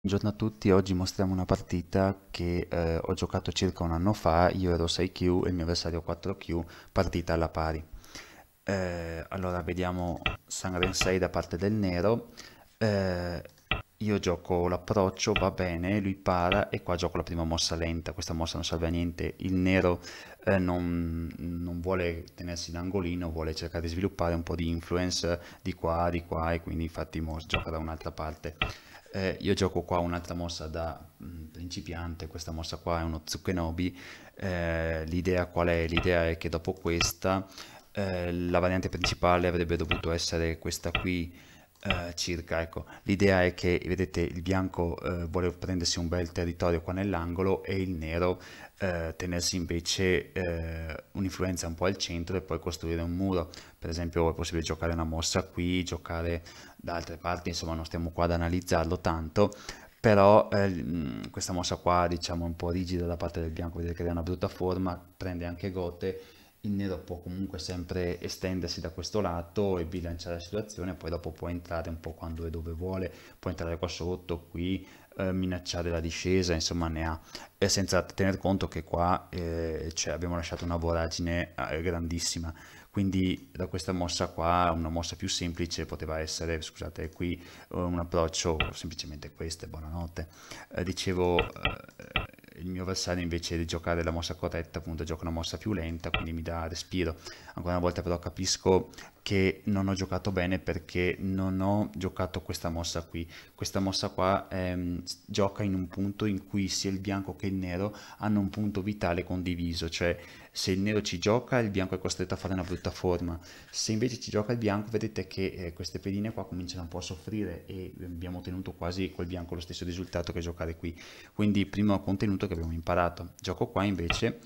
Buongiorno a tutti, oggi mostriamo una partita che eh, ho giocato circa un anno fa, io ero 6Q e il mio avversario 4Q, partita alla pari. Eh, allora vediamo Sangren 6 da parte del nero, eh, io gioco l'approccio, va bene, lui para e qua gioco la prima mossa lenta, questa mossa non serve a niente, il nero eh, non, non vuole tenersi in angolino, vuole cercare di sviluppare un po' di influence di qua, di qua e quindi infatti gioca da un'altra parte. Eh, io gioco qua un'altra mossa da mm, principiante, questa mossa qua è uno Tsukenobi, eh, l'idea qual è? L'idea è che dopo questa eh, la variante principale avrebbe dovuto essere questa qui, eh, circa. Ecco. L'idea è che, vedete, il bianco eh, vuole prendersi un bel territorio qua nell'angolo e il nero eh, tenersi invece eh, un'influenza un po' al centro e poi costruire un muro. Per esempio è possibile giocare una mossa qui, giocare da altre parti, insomma non stiamo qua ad analizzarlo tanto, però eh, mm, questa mossa qua diciamo un po' rigida da parte del bianco, vedete che è una brutta forma, prende anche gote il nero può comunque sempre estendersi da questo lato e bilanciare la situazione, poi dopo può entrare un po' quando e dove vuole, può entrare qua sotto, qui, eh, minacciare la discesa, insomma ne ha, e eh, senza tener conto che qua eh, cioè abbiamo lasciato una voragine eh, grandissima, quindi da questa mossa qua, una mossa più semplice, poteva essere, scusate, qui eh, un approccio semplicemente questo, buonanotte, eh, dicevo il mio avversario invece di giocare la mossa corretta appunto gioca una mossa più lenta quindi mi dà respiro ancora una volta però capisco che non ho giocato bene perché non ho giocato questa mossa qui. Questa mossa qua ehm, gioca in un punto in cui sia il bianco che il nero hanno un punto vitale condiviso, cioè se il nero ci gioca il bianco è costretto a fare una brutta forma, se invece ci gioca il bianco vedete che eh, queste pedine qua cominciano un po' a soffrire e ehm, abbiamo ottenuto quasi col bianco lo stesso risultato che giocare qui. Quindi primo contenuto che abbiamo imparato. Gioco qua invece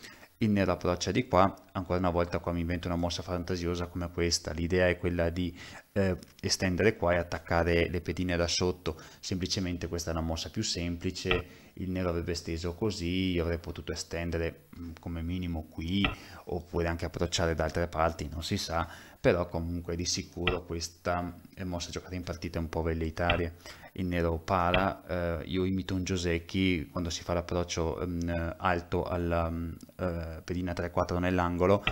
il nero approccia di qua, ancora una volta qua mi invento una mossa fantasiosa come questa, l'idea è quella di eh, estendere qua e attaccare le pedine da sotto, semplicemente questa è una mossa più semplice, il nero avrebbe steso così, io avrei potuto estendere mm, come minimo qui, oppure anche approcciare da altre parti, non si sa, però comunque di sicuro questa è eh, mossa giocata in partite un po' velleitaria. Il nero para, eh, io imito un Giosecchi quando si fa l'approccio um, alto alla um, pedina 3-4 nell'angolo,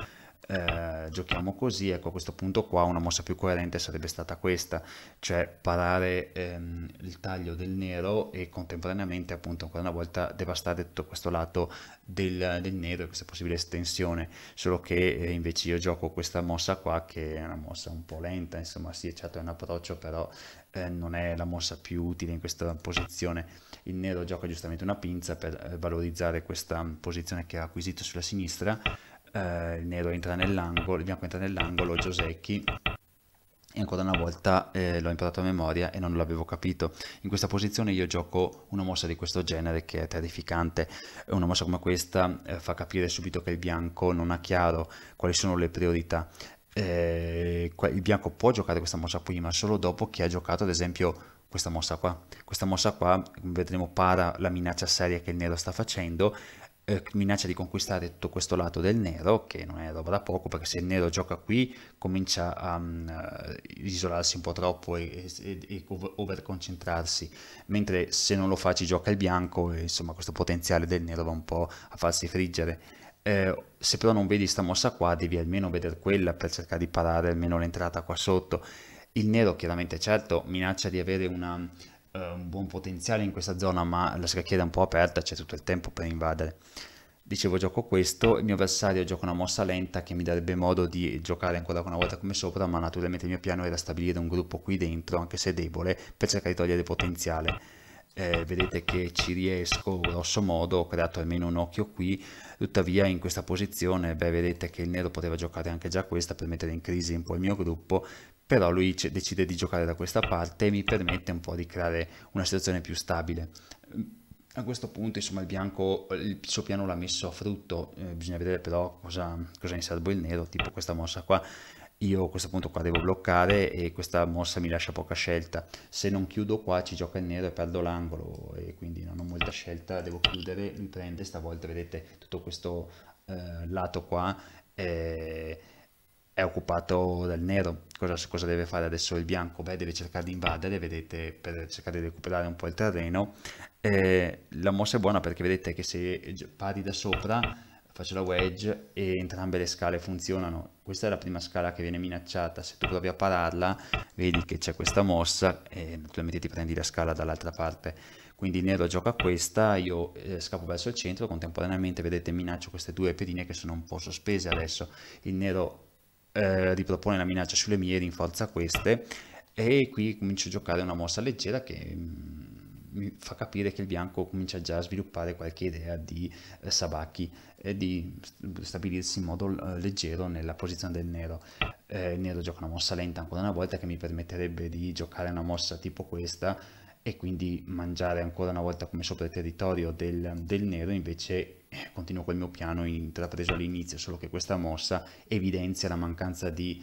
eh, giochiamo così, ecco a questo punto qua una mossa più coerente sarebbe stata questa, cioè parare ehm, il taglio del nero e contemporaneamente appunto ancora una volta devastare tutto questo lato del, del nero e questa possibile estensione, solo che eh, invece io gioco questa mossa qua che è una mossa un po' lenta, insomma sì certo è un approccio però eh, non è la mossa più utile in questa posizione, il nero gioca giustamente una pinza per eh, valorizzare questa posizione che ha acquisito sulla sinistra, eh, il nero entra nell'angolo, il bianco entra nell'angolo, Giosecchi e ancora una volta eh, l'ho imparato a memoria e non l'avevo capito. In questa posizione io gioco una mossa di questo genere che è terrificante. Eh, una mossa come questa eh, fa capire subito che il bianco non ha chiaro quali sono le priorità. Eh, il bianco può giocare questa mossa prima solo dopo che ha giocato ad esempio questa mossa qua. Questa mossa qua vedremo para la minaccia seria che il nero sta facendo eh, minaccia di conquistare tutto questo lato del nero, che non è roba da poco, perché se il nero gioca qui comincia a um, isolarsi un po' troppo e, e, e overconcentrarsi, mentre se non lo fa ci gioca il bianco, e, insomma questo potenziale del nero va un po' a farsi friggere. Eh, se però non vedi sta mossa qua, devi almeno vedere quella per cercare di parare almeno l'entrata qua sotto. Il nero chiaramente certo minaccia di avere una eh, un buon potenziale in questa zona, ma la scacchiera è un po' aperta, c'è tutto il tempo per invadere. Dicevo gioco questo, il mio avversario gioca una mossa lenta che mi darebbe modo di giocare ancora una volta come sopra, ma naturalmente il mio piano era stabilire un gruppo qui dentro, anche se debole, per cercare di togliere potenziale. Eh, vedete che ci riesco grosso modo, ho creato almeno un occhio qui, tuttavia in questa posizione beh, vedete che il nero poteva giocare anche già questa per mettere in crisi un po' il mio gruppo, però lui decide di giocare da questa parte e mi permette un po' di creare una situazione più stabile. Mm, a questo punto, insomma, il bianco, il suo piano l'ha messo a frutto, eh, bisogna vedere però cosa, cosa in serbo il nero, tipo questa mossa qua. Io a questo punto qua devo bloccare e questa mossa mi lascia poca scelta. Se non chiudo qua ci gioca il nero e perdo l'angolo e quindi non ho molta scelta, devo chiudere, lui prende, stavolta vedete tutto questo eh, lato qua eh, è occupato dal nero cosa, cosa, deve fare adesso il bianco? Beh, deve cercare di invadere, vedete, per cercare di recuperare un po' il terreno. Eh, la mossa è buona perché vedete che se pari da sopra, faccio la wedge e entrambe le scale funzionano. Questa è la prima scala che viene minacciata, se tu provi a pararla vedi che c'è questa mossa e naturalmente ti prendi la scala dall'altra parte. Quindi il nero gioca questa, io eh, scappo verso il centro, contemporaneamente vedete minaccio queste due pedine che sono un po' sospese adesso. Il nero ripropone eh, la minaccia sulle mie, rinforza queste e qui comincio a giocare una mossa leggera che mm, mi fa capire che il bianco comincia già a sviluppare qualche idea di eh, sabacchi e di stabilirsi in modo eh, leggero nella posizione del nero. Eh, il nero gioca una mossa lenta ancora una volta che mi permetterebbe di giocare una mossa tipo questa e quindi mangiare ancora una volta come sopra il territorio del, del nero invece eh, continuo col mio piano intrapreso all'inizio solo che questa mossa evidenzia la mancanza di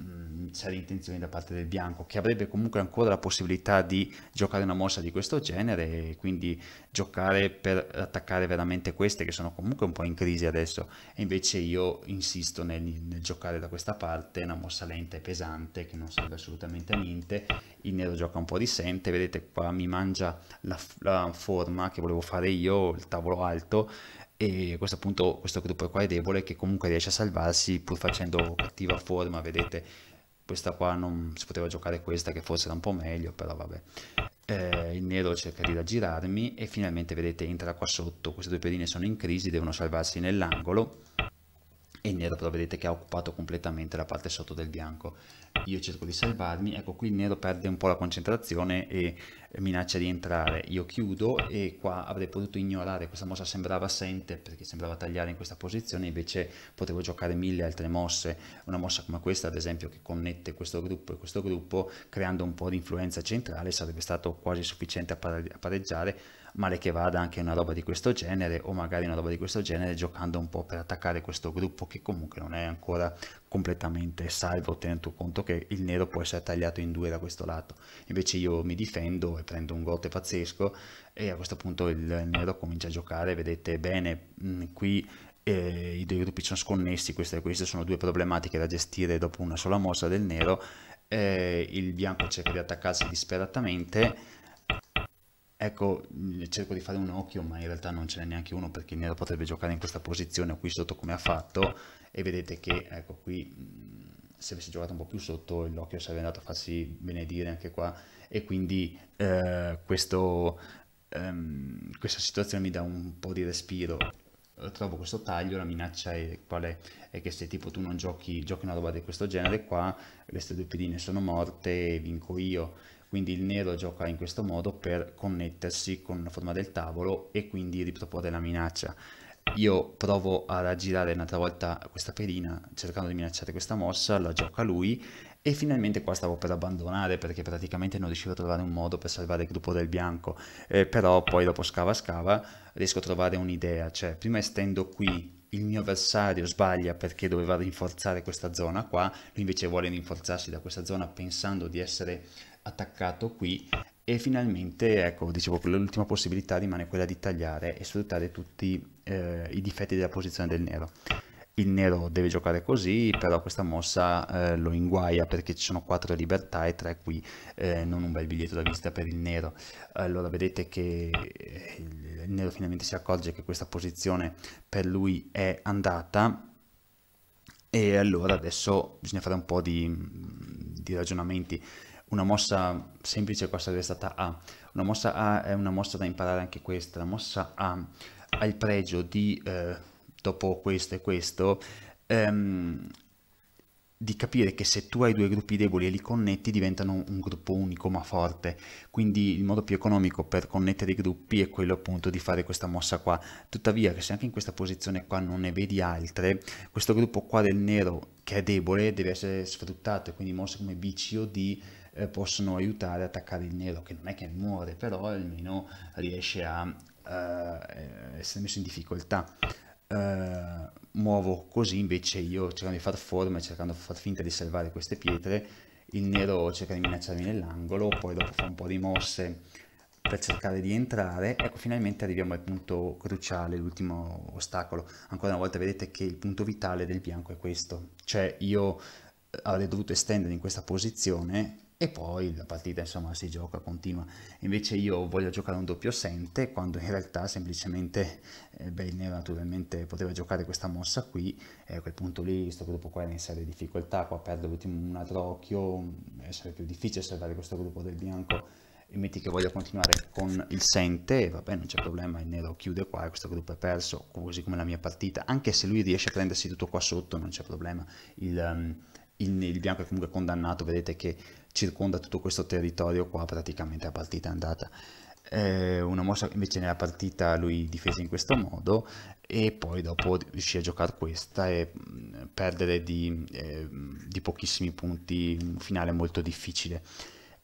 Mm, c'è l'intenzione da parte del bianco che avrebbe comunque ancora la possibilità di giocare una mossa di questo genere e quindi giocare per attaccare veramente queste che sono comunque un po' in crisi adesso e invece io insisto nel, nel giocare da questa parte una mossa lenta e pesante che non serve assolutamente a niente il nero gioca un po' di sente vedete qua mi mangia la, la forma che volevo fare io il tavolo alto e a questo appunto questo gruppo qua è debole che comunque riesce a salvarsi pur facendo cattiva forma, vedete questa qua non si poteva giocare questa che forse era un po' meglio, però vabbè. Eh, il nero cerca di raggirarmi e finalmente vedete entra qua sotto, queste due pedine sono in crisi, devono salvarsi nell'angolo e il nero però vedete che ha occupato completamente la parte sotto del bianco. Io cerco di salvarmi, ecco qui il nero perde un po' la concentrazione e eh, minaccia di entrare, io chiudo e qua avrei potuto ignorare, questa mossa sembrava assente perché sembrava tagliare in questa posizione, invece potevo giocare mille altre mosse, una mossa come questa ad esempio che connette questo gruppo e questo gruppo creando un po' di influenza centrale sarebbe stato quasi sufficiente a pareggiare, male che vada anche una roba di questo genere o magari una roba di questo genere giocando un po' per attaccare questo gruppo che comunque non è ancora completamente salvo tenendo conto che il nero può essere tagliato in due da questo lato invece io mi difendo e prendo un gote pazzesco e a questo punto il nero comincia a giocare vedete bene mm, qui eh, i due gruppi sono sconnessi queste, queste, sono due problematiche da gestire dopo una sola mossa del nero eh, il bianco cerca di attaccarsi disperatamente Ecco, mm, cerco di fare un occhio, ma in realtà non ce n'è neanche uno perché il nero potrebbe giocare in questa posizione o qui sotto come ha fatto e vedete che ecco qui se avessi giocato un po' più sotto l'occhio sarebbe andato a farsi benedire anche qua e quindi eh, questo, ehm, questa situazione mi dà un po' di respiro trovo questo taglio, la minaccia è, quale, è che se tipo tu non giochi, giochi una roba di questo genere qua, queste due pedine sono morte e vinco io. Quindi il nero gioca in questo modo per connettersi con la forma del tavolo e quindi riproporre la minaccia io provo ad aggirare un'altra volta questa pedina cercando di minacciare questa mossa, la gioca lui e finalmente qua stavo per abbandonare perché praticamente non riuscivo a trovare un modo per salvare il gruppo del bianco, eh, però poi dopo scava scava riesco a trovare un'idea, cioè prima estendo qui il mio avversario sbaglia perché doveva rinforzare questa zona qua, lui invece vuole rinforzarsi da questa zona pensando di essere attaccato qui e finalmente, ecco, dicevo, l'ultima possibilità rimane quella di tagliare e sfruttare tutti eh, i difetti della posizione del nero. Il nero deve giocare così, però questa mossa eh, lo inguaia perché ci sono 4 libertà e 3 qui, eh, non un bel biglietto da vista per il nero. Allora vedete che eh, il nero finalmente si accorge che questa posizione per lui è andata e allora adesso bisogna fare un po' di, di ragionamenti una mossa semplice qua sarebbe stata A, una mossa A è una mossa da imparare anche questa, la mossa A ha il pregio di, eh, dopo questo e questo, ehm, di capire che se tu hai due gruppi deboli e li connetti diventano un gruppo unico ma forte, quindi il modo più economico per connettere i gruppi è quello appunto di fare questa mossa qua, tuttavia se anche in questa posizione qua non ne vedi altre, questo gruppo qua del nero che è debole deve essere sfruttato e quindi mosse come BC o D eh, possono aiutare ad attaccare il nero che non è che muore però almeno riesce a uh, essere messo in difficoltà uh, muovo così invece io cercando di far forma e cercando di far finta di salvare queste pietre il nero cerca di minacciarmi nell'angolo poi dopo fa un po' di mosse per cercare di entrare, ecco finalmente arriviamo al punto cruciale, l'ultimo ostacolo. Ancora una volta vedete che il punto vitale del bianco è questo, cioè io eh, avrei dovuto estendere in questa posizione e poi la partita insomma si gioca, continua. Invece io voglio giocare un doppio sente quando in realtà semplicemente eh, beh, il nero naturalmente poteva giocare questa mossa qui e eh, a quel punto lì questo gruppo qua era in serie difficoltà, qua perde l'ultimo un altro occhio, eh, mm, sarebbe più difficile salvare questo gruppo del bianco e metti che voglio continuare con il sente, vabbè non c'è problema, il nero chiude qua, questo gruppo è perso, così come la mia partita, anche se lui riesce a prendersi tutto qua sotto non c'è problema, il, um, il, il bianco è comunque condannato, vedete che circonda tutto questo territorio qua praticamente la partita è andata eh, una mossa invece nella partita lui difese in questo modo e poi dopo riuscì a giocare questa e mm, perdere di, eh, di pochissimi punti un finale molto difficile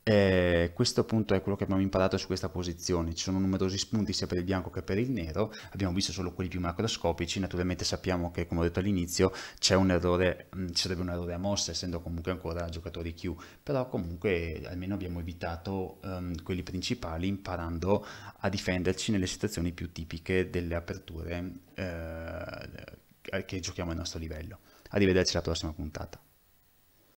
eh, questo appunto è quello che abbiamo imparato su questa posizione, ci sono numerosi spunti sia per il bianco che per il nero, abbiamo visto solo quelli più macroscopici, naturalmente sappiamo che come ho detto all'inizio c'è un errore, mm, ci sarebbe un errore a mossa essendo comunque ancora giocatori Q, però comunque eh, almeno abbiamo evitato um, quelli principali imparando a difenderci nelle situazioni più tipiche delle aperture eh, eh che giochiamo al nostro livello. Arrivederci alla prossima puntata.